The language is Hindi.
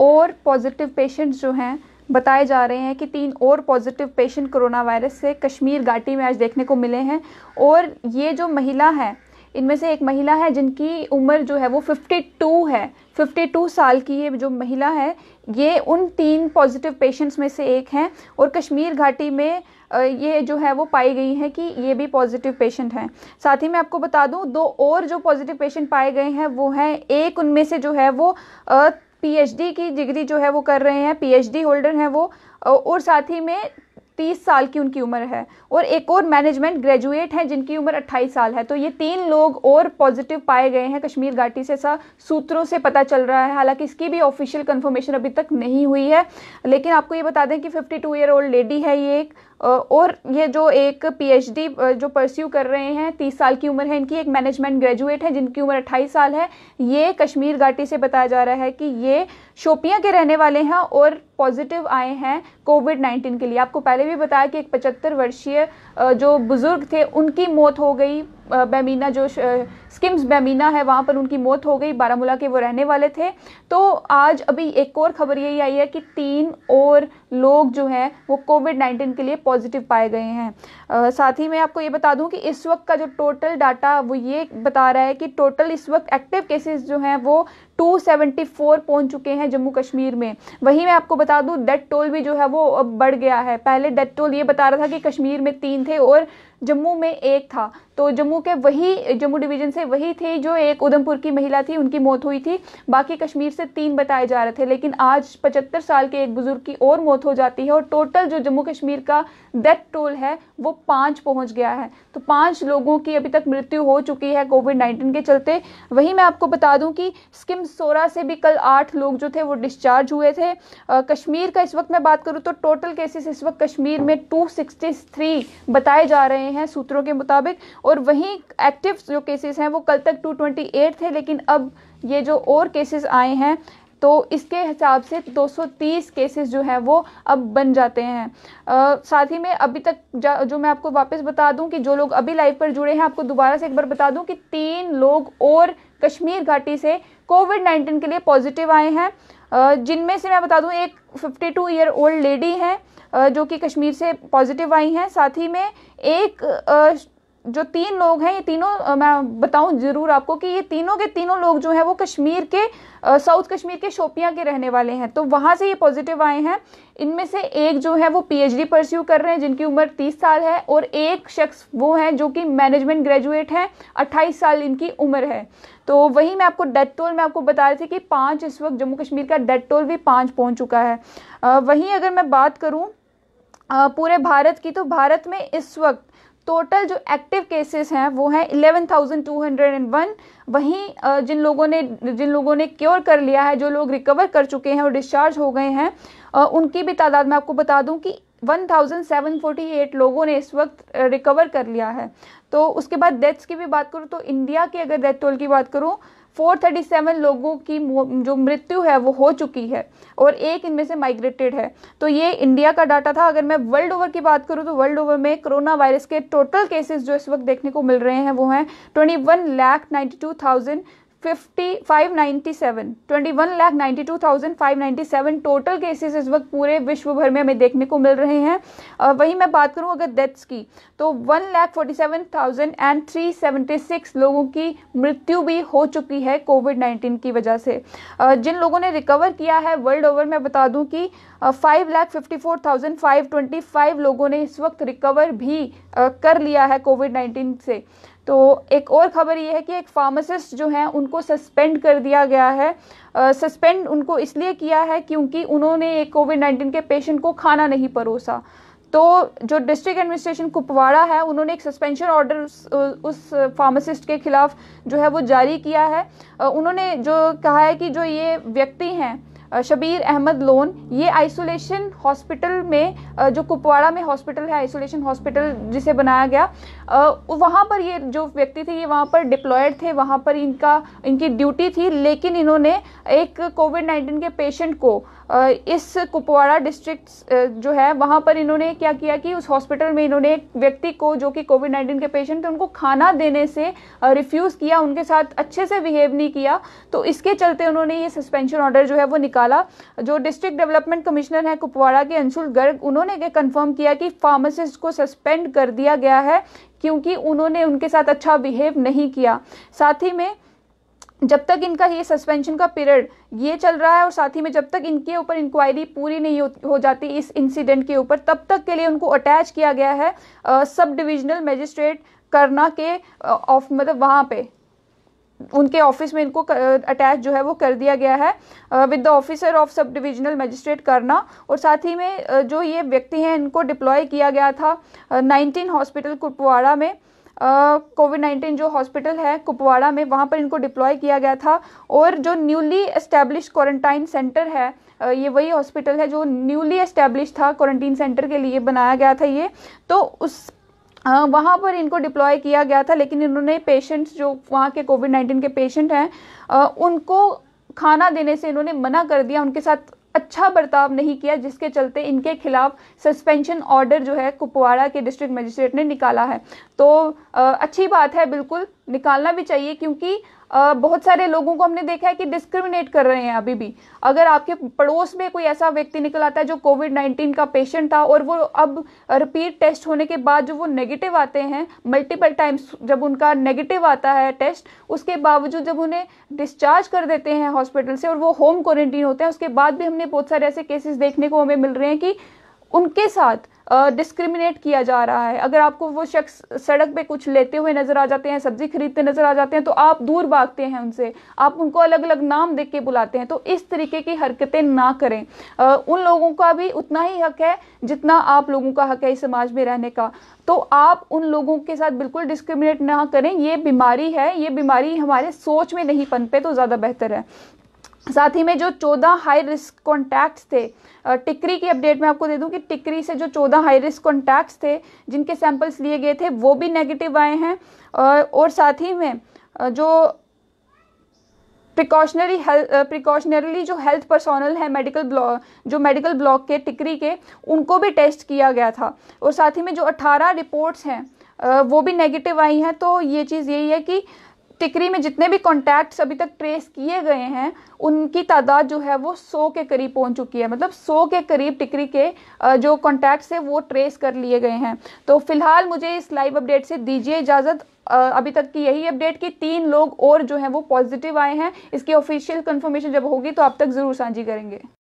और पॉजिटिव पेशेंट्स जो हैं बताए जा रहे हैं कि तीन और पॉजिटिव पेशेंट कोरोना वायरस से कश्मीर घाटी में आज देखने को मिले हैं और ये जो महिला है इनमें से एक महिला है जिनकी उम्र जो है वो 52 है 52 साल की ये जो महिला है ये उन तीन पॉजिटिव पेशेंट्स में से एक हैं और कश्मीर घाटी में ये जो है वो पाई गई हैं कि ये भी पॉजिटिव पेशेंट हैं साथ ही मैं आपको बता दूं दो और जो पॉजिटिव पेशेंट पाए गए हैं वो हैं एक उनमें से जो है वो पीएचडी की डिग्री जो है वो कर रहे हैं पीएचडी होल्डर हैं वो और साथ ही में तीस साल की उनकी उम्र है और एक और मैनेजमेंट ग्रेजुएट हैं जिनकी उम्र अट्ठाईस साल है तो ये तीन लोग और पॉजिटिव पाए गए हैं कश्मीर घाटी से ऐसा सूत्रों से पता चल रहा है हालांकि इसकी भी ऑफिशियल कंफर्मेशन अभी तक नहीं हुई है लेकिन आपको ये बता दें कि fifty two year old lady है ये एक और ये जो एक पीएचडी जो परस्यू कर रहे हैं तीस साल की उम्र है इनकी एक मैनेजमेंट ग्रेजुएट है जिनकी उम्र अट्ठाईस साल है ये कश्मीर घाटी से बताया जा रहा है कि ये शोपियाँ के रहने वाले हैं और पॉजिटिव आए हैं कोविड 19 के लिए आपको पहले भी बताया कि एक पचहत्तर वर्षीय जो बुजुर्ग थे उनकी मौत हो गई बेमीना जो स्किम्स बेमीना है वहाँ पर उनकी मौत हो गई बारामूला के वो रहने वाले थे तो आज अभी एक और खबर यही आई है कि तीन और लोग जो हैं वो कोविड नाइन्टीन के लिए पॉजिटिव पाए गए हैं साथ ही मैं आपको ये बता दूं कि इस वक्त का जो टोटल डाटा वो ये बता रहा है कि टोटल इस वक्त एक्टिव केसेस जो हैं वो 274 पहुंच चुके हैं जम्मू कश्मीर में वहीं मैं आपको बता दूं डेथ टोल भी जो है वो बढ़ गया है पहले डेथ टोल ये बता रहा था कि कश्मीर में तीन थे और जम्मू में एक था तो जम्मू के वही जम्मू डिवीजन से वही थे जो एक उधमपुर की महिला थी उनकी मौत हुई थी बाकी कश्मीर से तीन बताए जा रहे थे लेकिन आज पचहत्तर साल के एक बुजुर्ग की और मौत हो जाती है और टोटल जो जम्मू कश्मीर का डेथ टोल है वो पाँच पहुंच गया है तो पाँच लोगों की अभी तक मृत्यु हो चुकी है कोविड नाइन्टीन के चलते वहीं मैं आपको बता दूँ कि स्किम सोरा से भी कल आठ लोग जो थे वो डिस्चार्ज हुए थे आ, कश्मीर का इस वक्त मैं बात करूँ तो टोटल केसेस इस वक्त कश्मीर में थ्री बताए जा रहे हैं हैं सूत्रों के मुताबिक और वहीं एक्टिव जो केसेस हैं वो कल तक 228 थे लेकिन अब ये जो और केसेस आए हैं तो इसके हिसाब से 230 केसेस जो हैं वो अब बन जाते हैं आ, साथ ही में अभी तक जो मैं आपको वापस बता दूं कि जो लोग अभी लाइव पर जुड़े हैं आपको दोबारा से एक बार बता दूं कि तीन लोग और कश्मीर घाटी से कोविड 19 के लिए पॉजिटिव आए हैं जिनमें से मैं बता दूं एक 52 ईयर ओल्ड लेडी हैं जो कि कश्मीर से पॉजिटिव आई हैं साथ ही में एक जो तीन लोग हैं ये तीनों मैं बताऊं जरूर आपको कि ये तीनों के तीनों लोग जो हैं वो कश्मीर के साउथ कश्मीर के शोपियाँ के रहने वाले हैं तो वहाँ से ये पॉजिटिव आए हैं इनमें से एक जो है वो पीएचडी परस्यू कर रहे हैं जिनकी उम्र 30 साल है और एक शख्स वो हैं जो कि मैनेजमेंट ग्रेजुएट हैं 28 साल इनकी उम्र है तो वही मैं आपको डेथ टोल मैं आपको बता रही थी कि पाँच इस वक्त जम्मू कश्मीर का डेथ टोल भी पाँच पहुँच चुका है वहीं अगर मैं बात करूँ पूरे भारत की तो भारत में इस वक्त टोटल जो एक्टिव केसेस हैं वो हैं 11,201 वहीं जिन लोगों ने जिन लोगों ने क्योर कर लिया है जो लोग रिकवर कर चुके हैं और डिस्चार्ज हो गए हैं उनकी भी तादाद मैं आपको बता दूं कि 1748 लोगों ने इस वक्त रिकवर कर लिया है तो उसके बाद डेथ्स की भी बात करूँ तो इंडिया की अगर डेथ टोल की बात करूँ 437 लोगों की जो मृत्यु है वो हो चुकी है और एक इनमें से माइग्रेटेड है तो ये इंडिया का डाटा था अगर मैं वर्ल्ड ओवर की बात करूँ तो वर्ल्ड ओवर में कोरोना वायरस के टोटल केसेस जो इस वक्त देखने को मिल रहे हैं वो हैं twenty one lakh ninety two thousand fifty five ninety seven twenty one lakh ninety two thousand five ninety seven total cases इस वक्त पूरे विश्व भर में हमें देखने को मिल रहे हैं वहीं मैं बात करूं अगर डेथ्स की तो one lakh forty seven thousand and three seventy six लोगों की मृत्यु भी हो चुकी है कोविड नाइन्टीन की वजह से जिन लोगों ने रिकवर किया है वर्ल्ड ओवर मैं बता दूँ कि five lakh fifty four thousand five twenty five लोगों ने इस वक्त रिकवर भी कर लिया है कोविड नाइन्टीन से तो एक और ख़बर ये है कि एक फार्मासिस्ट जो हैं उनको सस्पेंड कर दिया गया है सस्पेंड uh, उनको इसलिए किया है क्योंकि उन्होंने एक कोविड नाइन्टीन के पेशेंट को खाना नहीं परोसा तो जो डिस्ट्रिक्ट एडमिनिस्ट्रेशन कुपवाड़ा है उन्होंने एक सस्पेंशन ऑर्डर उस, उस फार्मासिस्ट के खिलाफ जो है वो जारी किया है उन्होंने जो कहा है कि जो ये व्यक्ति हैं शबीर अहमद लोन ये आइसोलेशन हॉस्पिटल में जो कुपवाड़ा में हॉस्पिटल है आइसोलेशन हॉस्पिटल जिसे बनाया गया वहाँ पर ये जो व्यक्ति थे ये वहाँ पर डिप्लॉयड थे वहाँ पर इनका इनकी ड्यूटी थी लेकिन इन्होंने एक कोविड नाइन्टीन के पेशेंट को इस कुपवाड़ा डिस्ट्रिक्ट जो है वहाँ पर इन्होंने क्या किया कि उस हॉस्पिटल में इन्होंने एक व्यक्ति को जो कि कोविड नाइन्टीन के पेशेंट थे उनको खाना देने से रिफ्यूज़ किया उनके साथ अच्छे से बिहेव नहीं किया तो इसके चलते उन्होंने ये सस्पेंशन ऑर्डर जो है वो निकाला जो डिस्ट्रिक्ट डेवलपमेंट कमिश्नर हैं कुपवाड़ा के अंशुल गर्ग उन्होंने कन्फर्म किया कि फार्मासिस्ट को सस्पेंड कर दिया गया है क्योंकि उन्होंने उनके साथ अच्छा बिहेव नहीं किया साथ ही में जब तक इनका ये सस्पेंशन का पीरियड ये चल रहा है और साथ ही में जब तक इनके ऊपर इंक्वायरी पूरी नहीं हो जाती इस इंसिडेंट के ऊपर तब तक के लिए उनको अटैच किया गया है सब डिविजनल मजिस्ट्रेट करना के ऑफ मतलब वहाँ पे उनके ऑफिस में इनको अटैच जो है वो कर दिया गया है with the officer of sub divisional magistrate करना और साथ ही में जो ये व्यक्ति हैं इनको डिप्लॉय किया गया था नाइनटीन हॉस्पिटल कुपवाड़ा में कोविड नाइन्टीन जो हॉस्पिटल है कुपवाड़ा में वहाँ पर इनको डिप्लॉय किया गया था और जो न्यूली इस्टेब्लिश क्वारंटाइन सेंटर है ये वही हॉस्पिटल है जो न्यूली इस्टेब्लिश था क्वारंटीन सेंटर के लिए बनाया गया था ये तो उस वहाँ पर इनको डिप्लॉय किया गया था लेकिन इन्होंने पेशेंट्स जो वहाँ के कोविड नाइन्टीन के पेशेंट हैं उनको खाना देने से इन्होंने मना कर दिया उनके साथ अच्छा बर्ताव नहीं किया जिसके चलते इनके खिलाफ सस्पेंशन ऑर्डर जो है कुपवाड़ा के डिस्ट्रिक्ट मजिस्ट्रेट ने निकाला है तो अच्छी बात है बिल्कुल निकालना भी चाहिए क्योंकि बहुत सारे लोगों को हमने देखा है कि डिस्क्रिमिनेट कर रहे हैं अभी भी अगर आपके पड़ोस में कोई ऐसा व्यक्ति निकल आता है जो कोविड नाइन्टीन का पेशेंट था और वो अब रिपीट टेस्ट होने के बाद जो वो नेगेटिव आते हैं मल्टीपल टाइम्स जब उनका नेगेटिव आता है टेस्ट उसके बावजूद जब उन्हें डिस्चार्ज कर देते हैं हॉस्पिटल से और वो होम क्वारंटीन होते हैं उसके बाद भी हमने बहुत सारे ऐसे केसेस देखने को हमें मिल रहे हैं कि उनके साथ डिस्क्रिमिनेट uh, किया जा रहा है अगर आपको वो शख्स सड़क पे कुछ लेते हुए नज़र आ जाते हैं सब्ज़ी खरीदते नज़र आ जाते हैं तो आप दूर भागते हैं उनसे आप उनको अलग अलग नाम देख के बुलाते हैं तो इस तरीके की हरकतें ना करें uh, उन लोगों का भी उतना ही हक है जितना आप लोगों का हक है इस समाज में रहने का तो आप उन लोगों के साथ बिल्कुल डिस्क्रिमिनेट ना करें ये बीमारी है ये बीमारी हमारे सोच में नहीं पनपे तो ज़्यादा बेहतर है साथ ही में जो चौदह हाई रिस्क कॉन्टैक्ट्स थे टिकरी की अपडेट मैं आपको दे दूं कि टिकरी से जो चौदह हाई रिस्क कॉन्टैक्ट्स थे जिनके सैंपल्स लिए गए थे वो भी नेगेटिव आए हैं और साथ ही में जो प्रिकॉशनरी हेल्थ प्रिकॉशनरली जो हेल्थ पर्सोनल है मेडिकल ब्लॉक जो मेडिकल ब्लॉक के टिकरी के उनको भी टेस्ट किया गया था और साथ ही में जो अट्ठारह रिपोर्ट्स हैं वो भी नेगेटिव आई हैं तो ये चीज़ यही है कि टिकरी में जितने भी कॉन्टैक्ट अभी तक ट्रेस किए गए हैं उनकी तादाद जो है वो सौ के करीब पहुंच चुकी है मतलब सौ के करीब टिकरी के जो कॉन्टैक्ट है वो ट्रेस कर लिए गए हैं तो फिलहाल मुझे इस लाइव अपडेट से दीजिए इजाज़त अभी तक की यही अपडेट कि तीन लोग और जो हैं वो पॉजिटिव आए हैं इसकी ऑफिशियल कंफर्मेशन जब होगी तो आप तक ज़रूर साझी करेंगे